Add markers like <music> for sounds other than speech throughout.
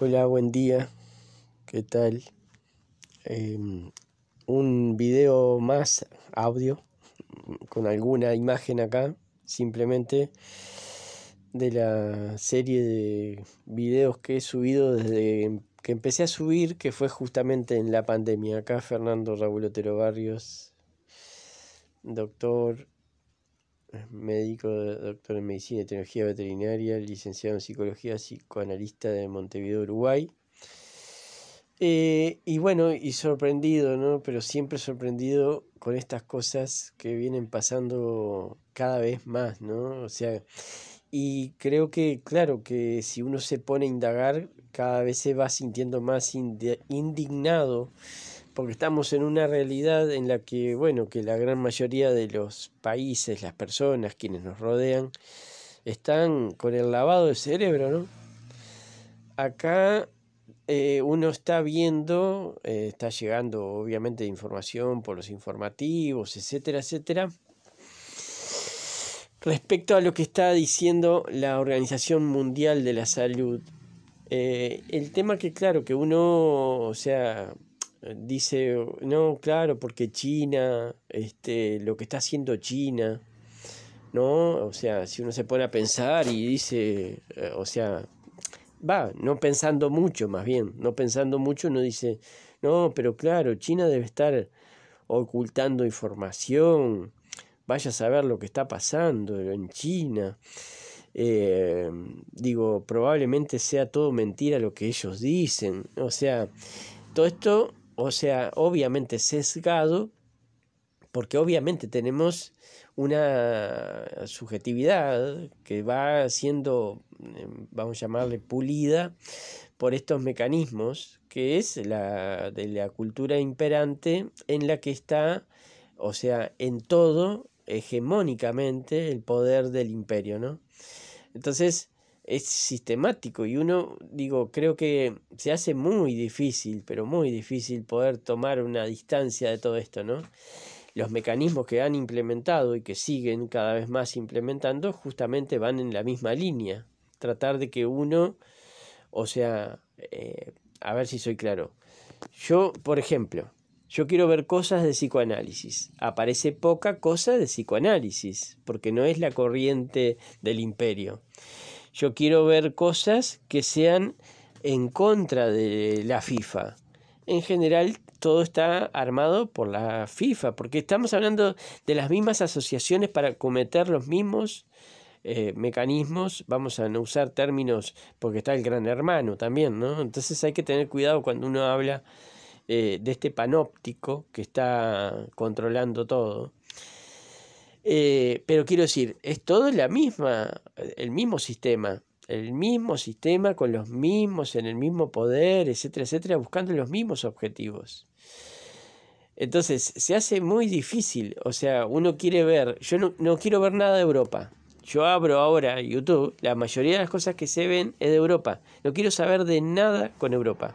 Hola, buen día. ¿Qué tal? Em, un video más audio con alguna imagen acá, simplemente de la serie de videos que he subido desde que empecé a subir, que fue justamente en la pandemia. Acá Fernando Raúl Otero Barrios, doctor médico, doctor en medicina y tecnología veterinaria, licenciado en psicología, psicoanalista de Montevideo, Uruguay. Eh, y bueno, y sorprendido, ¿no? Pero siempre sorprendido con estas cosas que vienen pasando cada vez más, ¿no? O sea, y creo que, claro, que si uno se pone a indagar, cada vez se va sintiendo más indignado porque estamos en una realidad en la que, bueno, que la gran mayoría de los países, las personas, quienes nos rodean, están con el lavado de cerebro, ¿no? Acá eh, uno está viendo, eh, está llegando obviamente información por los informativos, etcétera, etcétera, respecto a lo que está diciendo la Organización Mundial de la Salud. Eh, el tema que claro, que uno, o sea, dice, no, claro, porque China, este, lo que está haciendo China, ¿no? O sea, si uno se pone a pensar y dice, eh, o sea, va, no pensando mucho más bien, no pensando mucho uno dice, no, pero claro, China debe estar ocultando información, vaya a saber lo que está pasando en China. Eh, digo, probablemente sea todo mentira lo que ellos dicen. O sea, todo esto o sea, obviamente sesgado, porque obviamente tenemos una subjetividad que va siendo, em, vamos a llamarle, pulida por estos mecanismos, que es la de la cultura imperante en la que está, o sea, en todo, hegemónicamente, el poder del imperio, ¿no? Entonces, es sistemático y uno, digo, creo que se hace muy difícil, pero muy difícil poder tomar una distancia de todo esto, ¿no? Los mecanismos que han implementado y que siguen cada vez más implementando justamente van en la misma línea, tratar de que uno, o sea, eh, a ver si soy claro, yo, por ejemplo, yo quiero ver cosas de psicoanálisis. Aparece poca cosa de psicoanálisis, porque no es la corriente del imperio. Yo quiero ver cosas que sean en contra de la FIFA. En general, todo está armado por la FIFA, porque estamos hablando de las mismas asociaciones para cometer los mismos eh, mecanismos, vamos a no usar términos porque está el gran hermano también, ¿no? Entonces hay que tener cuidado cuando uno habla eh, de este panóptico que está controlando todo. Eh, pero quiero decir, es todo la misma, el mismo sistema, el mismo sistema con los mismos, en el mismo poder, etcétera, etcétera, buscando los mismos objetivos. Entonces, se hace muy difícil, o sea, uno quiere ver, yo no, no quiero ver nada de Europa. Yo abro ahora YouTube, la mayoría de las cosas que se ven es de Europa. No quiero saber de nada con Europa.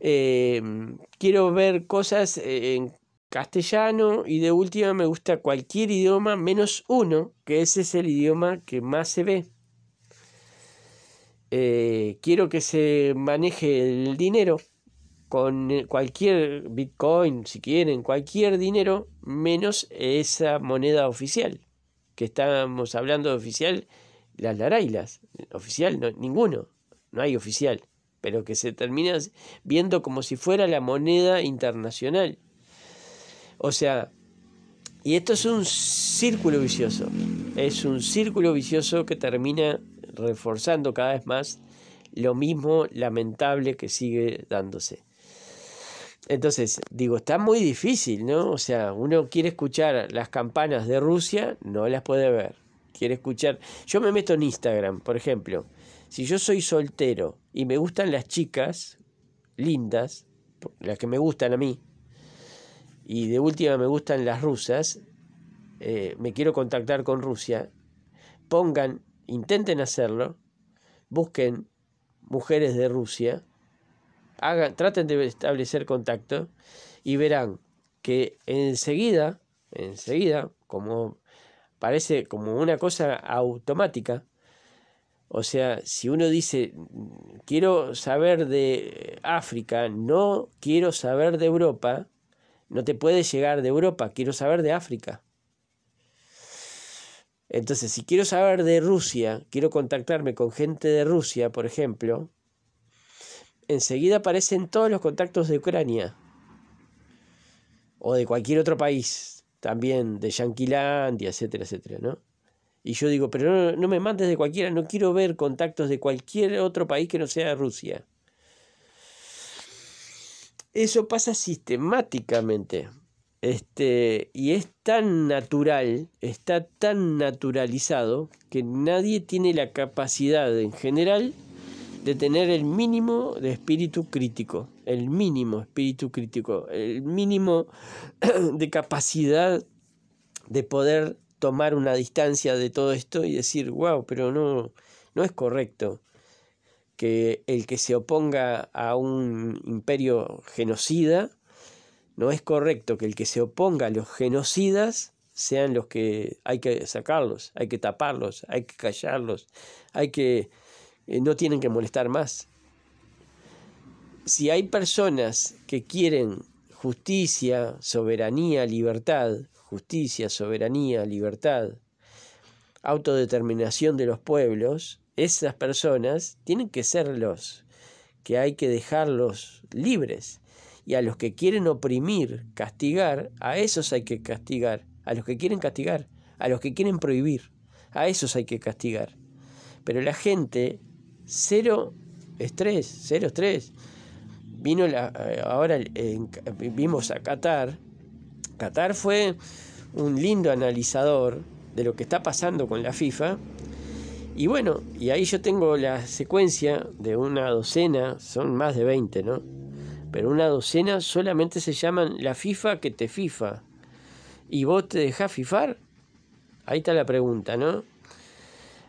Eh, quiero ver cosas eh, en castellano y de última me gusta cualquier idioma menos uno, que ese es el idioma que más se ve. Eh, quiero que se maneje el dinero con cualquier bitcoin, si quieren, cualquier dinero menos esa moneda oficial, que estamos hablando de oficial, las larailas, oficial no, ninguno, no hay oficial, pero que se termina viendo como si fuera la moneda internacional. O sea, y esto es un círculo vicioso. Es un círculo vicioso que termina reforzando cada vez más lo mismo lamentable que sigue dándose. Entonces, digo, está muy difícil, ¿no? O sea, uno quiere escuchar las campanas de Rusia, no las puede ver. Quiere escuchar. Yo me meto en Instagram, por ejemplo. Si yo soy soltero y me gustan las chicas lindas, las que me gustan a mí, y de última me gustan las rusas, eh, me quiero contactar con Rusia, pongan, intenten hacerlo, busquen mujeres de Rusia, hagan, traten de establecer contacto y verán que enseguida, enseguida, como parece como una cosa automática, o sea, si uno dice, quiero saber de África, no quiero saber de Europa, no te puede llegar de Europa, quiero saber de África. Entonces, si quiero saber de Rusia, quiero contactarme con gente de Rusia, por ejemplo, enseguida aparecen todos los contactos de Ucrania o de cualquier otro país, también de Yanquilandia, etcétera, etcétera, ¿no? Y yo digo, pero no, no me mandes de cualquiera, no quiero ver contactos de cualquier otro país que no sea Rusia. Eso pasa sistemáticamente. Este, y es tan natural, está tan naturalizado que nadie tiene la capacidad en general de tener el mínimo de espíritu crítico, el mínimo espíritu crítico, el mínimo <clears throat> de capacidad de poder tomar una distancia de todo esto y decir, wow, pero no, no es correcto que el que se oponga a un imperio genocida, no es correcto que el que se oponga a los genocidas sean los que hay que sacarlos, hay que taparlos, hay que callarlos, hay que eh, no tienen que molestar más. Si hay personas que quieren justicia, soberanía, libertad, justicia, soberanía, libertad, autodeterminación de los pueblos, esas personas tienen que ser los que hay que dejarlos libres. Y a los que quieren oprimir, castigar, a esos hay que castigar. A los que quieren castigar, a los que quieren prohibir, a esos hay que castigar. Pero la gente, cero estrés, cero estrés. Vino la, eh, ahora vimos a Qatar. Qatar fue un lindo analizador de lo que está pasando con la FIFA y bueno, y ahí yo tengo la secuencia de una docena, son más de 20, ¿no? Pero una docena solamente se llaman la FIFA que te FIFA. ¿Y vos te dejás fifar? Ahí está la pregunta, ¿no?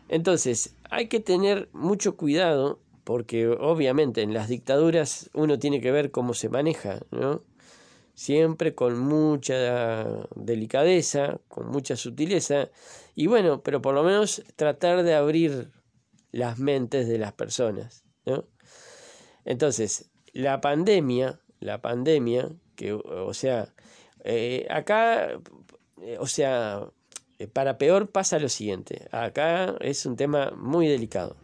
Entonces, hay que tener mucho cuidado porque obviamente en las dictaduras uno tiene que ver cómo se maneja, ¿no? siempre con mucha delicadeza, con mucha sutileza, y bueno, pero por lo menos tratar de abrir las mentes de las personas. Entonces, la pandemia, la pandemia, que, o sea, eh, acá, o sea, para peor pasa lo siguiente, acá es un tema muy delicado.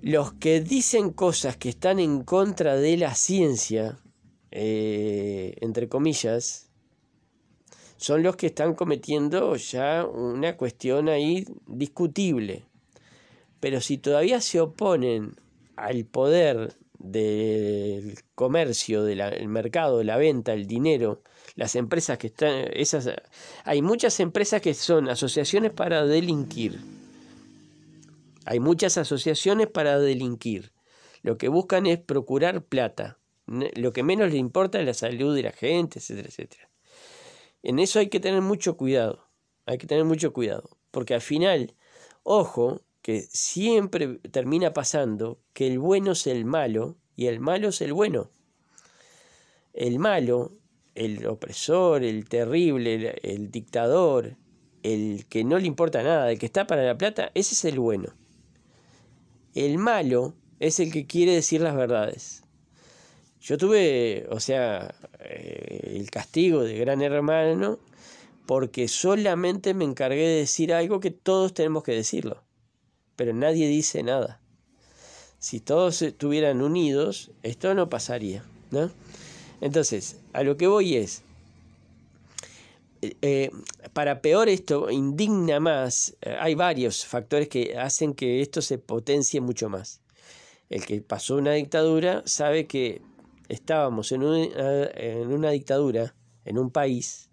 Los que dicen cosas que están en contra de la ciencia, eh, entre comillas, son los que están cometiendo ya una cuestión ahí discutible. Pero si todavía se oponen al poder del comercio, del mercado, de la venta, el dinero, las empresas que están, esas, hay muchas empresas que son asociaciones para delinquir. Hay muchas asociaciones para delinquir. Lo que buscan es procurar plata. Lo que menos le importa es la salud de la gente, etcétera, etcétera. En eso hay que tener mucho cuidado. Hay que tener mucho cuidado. Porque al final, ojo, que siempre termina pasando que el bueno es el malo y el malo es el bueno. El malo, el opresor, el terrible, el, el dictador, el que no le importa nada, el que está para la plata, ese es el bueno. El malo es el que quiere decir las verdades. Yo tuve, o sea, eh, el castigo de gran hermano porque solamente me encargué de decir algo que todos tenemos que decirlo, pero nadie dice nada. Si todos estuvieran unidos, esto no pasaría, ¿no? Entonces, a lo que voy es, eh, eh, para peor esto indigna más, hay varios factores que hacen que esto se potencie mucho más. El que pasó una dictadura sabe que estábamos eh, en, una dictadura, en un país.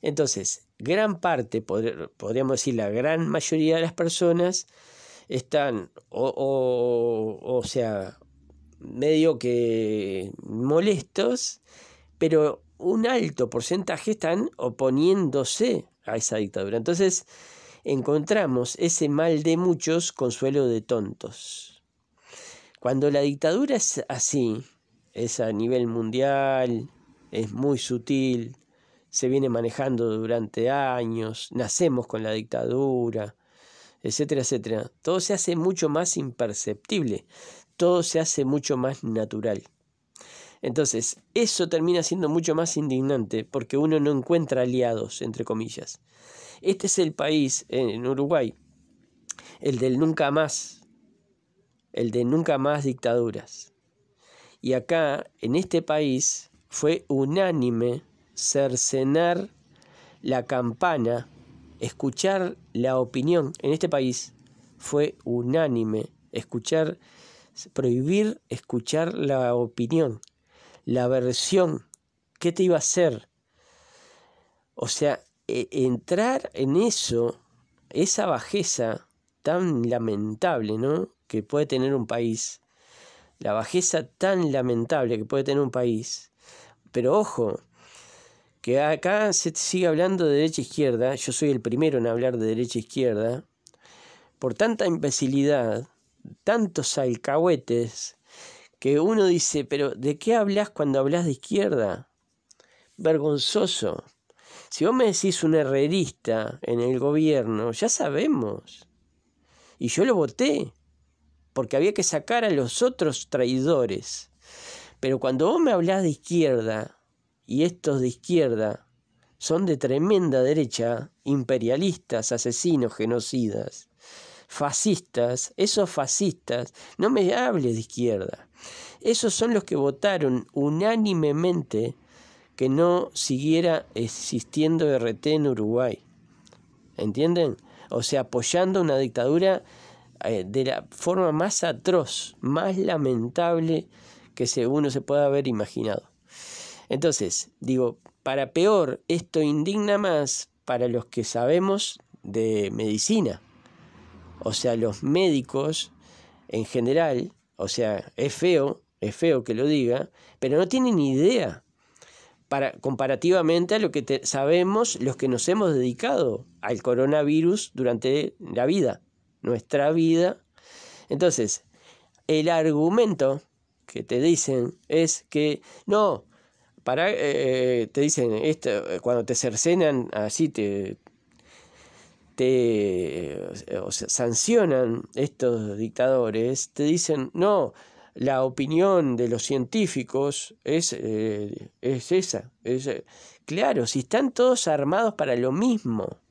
Entonces, gran parte, podríamos decir la gran mayoría de las personas, están o, o sea, medio que molestos, pero un alto porcentaje están oponiéndose a esa dictadura. Entonces, encontramos ese mal de muchos, consuelo de tontos. Cuando la dictadura es así, es a nivel mundial, es muy sutil, se viene manejando durante años, nacemos con la dictadura, etcétera, etcétera. Todo se hace mucho más imperceptible, todo se hace mucho más natural. Entonces, eso termina siendo mucho más indignante porque uno no encuentra aliados, entre comillas. Este es el país en Uruguay, el del nunca más, el de nunca más dictaduras. Y acá, en este país, fue unánime cercenar la campana, escuchar la opinión. En este país fue unánime escuchar, prohibir escuchar la opinión, la versión, qué te iba a hacer. O sea, e, entrar en eso, esa bajeza tan lamentable, ¿no? Que puede tener un país la bajeza tan lamentable que puede tener un país. Pero ojo, que acá se sigue hablando de derecha e izquierda, yo soy el primero en hablar de derecha e izquierda, por tanta imbecilidad, tantos alcahuetes, que uno dice, pero ¿de qué hablas cuando hablas de izquierda? Vergonzoso. Si vos me decís un herrerista en el gobierno, ya sabemos. Y yo lo voté porque había que sacar a los otros traidores. Pero cuando vos me hablás de izquierda, y estos de izquierda son de tremenda derecha, imperialistas, asesinos, genocidas, fascistas, esos fascistas, no me hables de izquierda. Esos son los que votaron unánimemente que no siguiera existiendo RT en Uruguay. ¿Entienden? O sea, apoyando una dictadura eh, de la forma más atroz, más lamentable que uno se pueda haber imaginado. Entonces, digo, para peor, esto indigna más para los que sabemos de medicina, o sea, los médicos en general, o sea, es feo, es feo que lo diga, pero no tienen idea para, comparativamente a lo que sabemos los que nos hemos dedicado al coronavirus durante la vida nuestra vida. Entonces, el argumento que te dicen es que no, para, eh, eh, te dicen eh, cuando te cercenan así, te, te sancionan estos dictadores, te dicen no, la opinión de los científicos es, es esa. Es, claro, si están todos armados para lo mismo.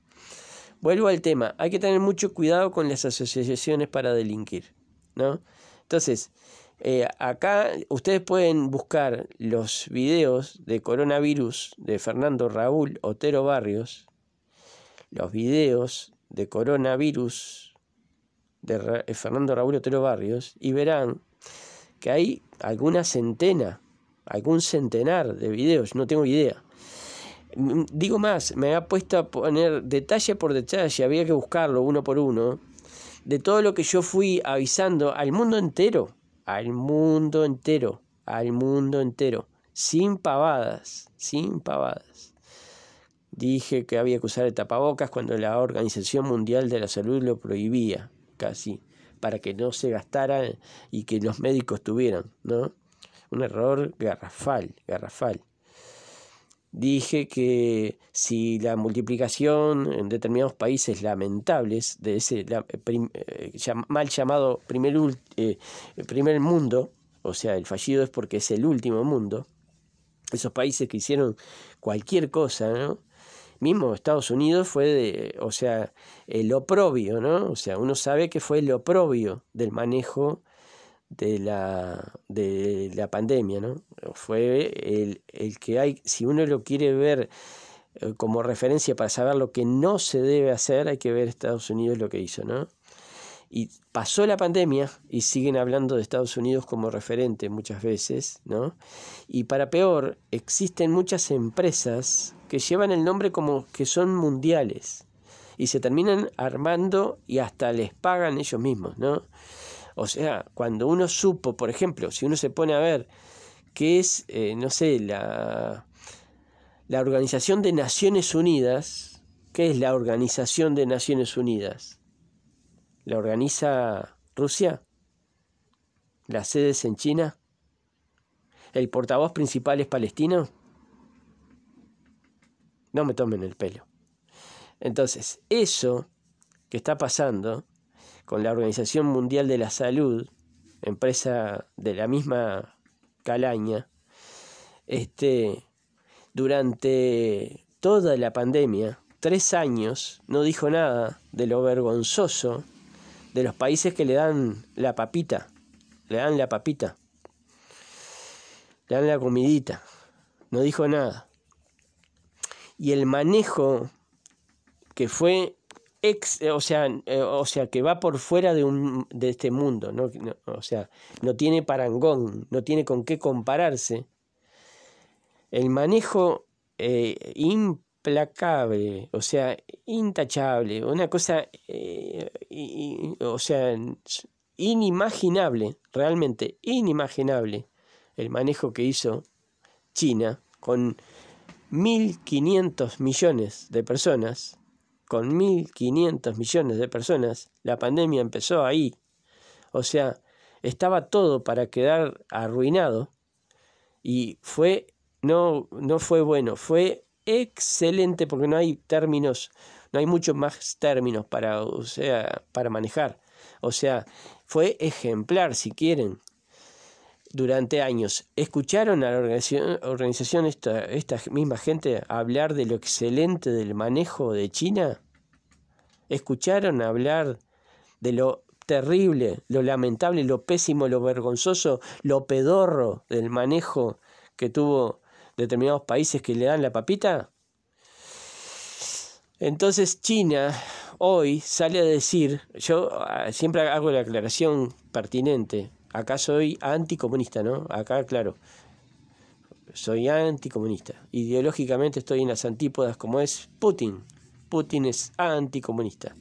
Vuelvo al tema, hay que tener mucho cuidado con las asociaciones para delinquir, ¿no? Entonces, eh, acá ustedes pueden buscar los videos de coronavirus de Fernando Raúl Otero Barrios, los videos de coronavirus de eh, Fernando Raúl Otero Barrios y verán que hay alguna centena, algún centenar de videos, no tengo idea, Mm, digo más, me ha puesto a poner detalle por detalle, había que buscarlo uno por uno, de todo lo que yo fui avisando al mundo entero, al mundo entero, al mundo entero, sin pavadas, sin pavadas. Dije que había que usar el tapabocas cuando la Organización Mundial de la Salud lo prohibía, casi, para que no se gastaran y que los médicos tuvieran, ¿no? Un error garrafal, garrafal dije que si la multiplicación en determinados países lamentables de ese eh, eh, mal llamado primer, eh, primer mundo, o sea, el fallido es porque es el último mundo, esos países que hicieron cualquier cosa, ¿no? Mismo Estados Unidos fue, de, o sea, el oprobio, ¿no? O sea, uno sabe que fue el oprobio del manejo de la, de la pandemia, ¿no? fue el, que hay, si uno lo quiere ver eh, como referencia para saber lo que no se debe hacer, hay que ver Estados Unidos lo que hizo, ¿no? Y pasó la pandemia y siguen hablando de Estados Unidos como referente muchas veces, ¿no? Y para peor, existen muchas empresas que llevan el nombre como que son mundiales y se terminan armando y hasta les pagan ellos mismos, ¿no? O sea, cuando uno supo, por ejemplo, si uno se pone a ver que es, eh, no sé, la, la Organización de Naciones Unidas. ¿Qué es la Organización de Naciones Unidas? ¿La organiza Rusia? ¿La sedes en China? ¿El portavoz principal es palestino? No me tomen el pelo. Entonces, eso que está pasando con la Organización Mundial de la Salud, empresa de la misma Calaña, este, durante toda la pandemia, tres años, no dijo nada de lo vergonzoso de los países que le dan la papita, le dan la papita, le dan la comidita, no dijo nada. Y el manejo que fue eh, o sea, eh, o sea, que va por fuera de, un, de este mundo, ¿no? o sea, no tiene parangón, no tiene con qué compararse. El manejo eh, implacable, o sea, intachable, una cosa, o sea, inimaginable, realmente inimaginable, el manejo que hizo China con 1.500 millones de personas con 1.500 millones de personas, la pandemia empezó ahí. O sea, estaba todo para quedar arruinado y fue no no fue bueno, fue excelente porque no hay términos, no hay muchos más términos para o sea, para manejar. O sea, fue ejemplar si quieren durante años escucharon a la organización, esta, esta, misma gente hablar de lo excelente del manejo de China? ¿Escucharon hablar de lo terrible, lo lamentable, lo pésimo, lo vergonzoso, lo pedorro del manejo que tuvo determinados países que le dan la papita? Entonces China hoy sale a decir, yo ah, siempre hago la aclaración pertinente, Acá soy anticomunista, ¿no? Acá, claro, soy anticomunista. Ideológicamente estoy en las antípodas como es Putin. Putin es anticomunista.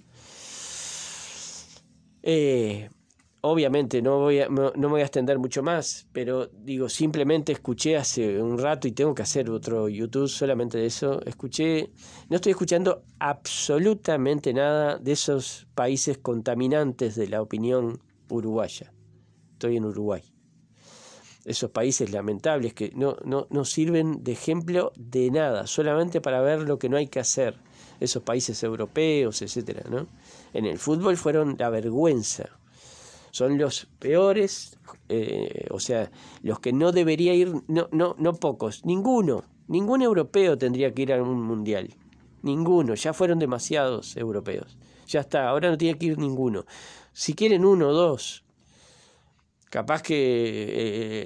Eh, obviamente no voy no me voy a extender mucho más, pero digo, simplemente escuché hace un rato y tengo que hacer otro YouTube solamente de eso. Escuché, no estoy escuchando absolutamente nada de esos países contaminantes de la opinión uruguaya estoy en Uruguay. Esos países lamentables que no, sirven de ejemplo de nada, solamente para ver lo que no hay que hacer. Esos países europeos, etcétera, ¿no? En el fútbol fueron la vergüenza. Son los peores, eh, o sea, los que no debería ir, no, no, no pocos, ninguno, ningún europeo tendría que ir a un mundial. Ninguno, ya fueron demasiados europeos. Ya está, ahora no tiene que ir ninguno. Si quieren uno o dos, Capaz que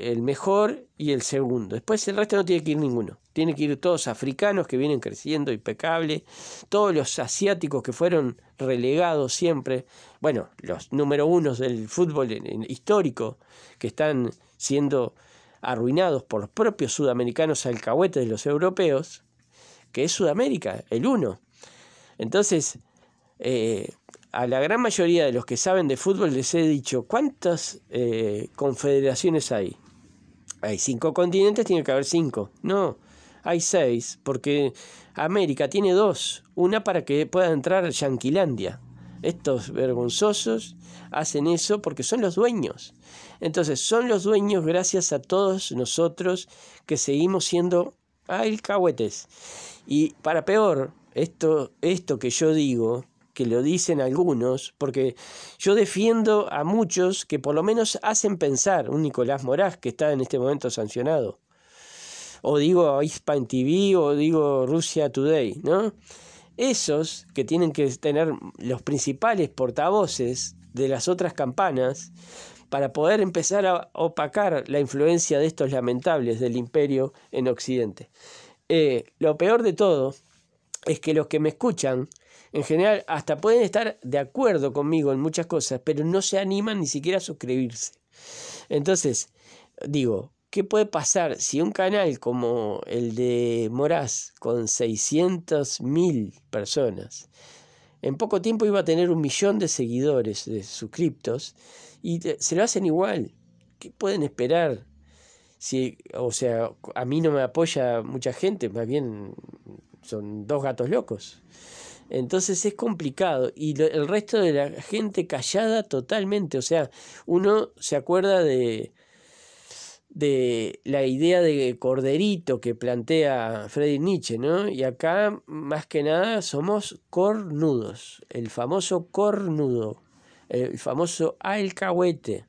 eh, el mejor y el segundo. Después el resto no tiene que ir ninguno. Tienen que ir todos africanos que vienen creciendo impecable. Todos los asiáticos que fueron relegados siempre. Bueno, los número uno del fútbol histórico que están siendo arruinados por los propios sudamericanos alcahuetes de los europeos, que es Sudamérica, el uno. Entonces, eh, a la gran mayoría de los que saben de fútbol les he dicho, ¿cuántas eh, confederaciones hay? Hay cinco continentes, tiene que haber cinco. No, hay seis, porque América tiene dos, una para que pueda entrar Yanquilandia. Estos vergonzosos hacen eso porque son los dueños. Entonces, son los dueños gracias a todos nosotros que seguimos siendo alcahuetes. Y para peor, esto, esto que yo digo, que lo dicen algunos, porque yo defiendo a muchos que por lo menos hacen pensar, un Nicolás Moraz que está en este momento sancionado, o digo Hispan TV, o digo Rusia Today, ¿no? Esos que tienen que tener los principales portavoces de las otras campanas para poder empezar a opacar la influencia de estos lamentables del imperio en Occidente. Eh, lo peor de todo es que los que me escuchan en general hasta pueden estar de acuerdo conmigo en muchas cosas, pero no se animan ni siquiera a suscribirse. Entonces, digo, ¿qué puede pasar si un canal como el de Moraz, con 600.000 personas, en poco tiempo iba a tener un millón de seguidores, de suscriptos, y se lo hacen igual? ¿Qué pueden esperar? Si, o sea, a mí no me apoya mucha gente, más bien son dos gatos locos. Entonces es complicado. Y el resto de la gente callada totalmente. O sea, uno se acuerda de, de la idea de corderito que plantea Freddy Nietzsche, ¿no? Y acá, más que nada, somos cornudos. El famoso cornudo. El famoso alcahuete.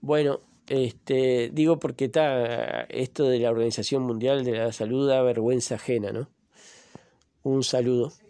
Bueno, este, digo porque está esto de la Organización Mundial de la Salud da vergüenza ajena, ¿no? Un saludo.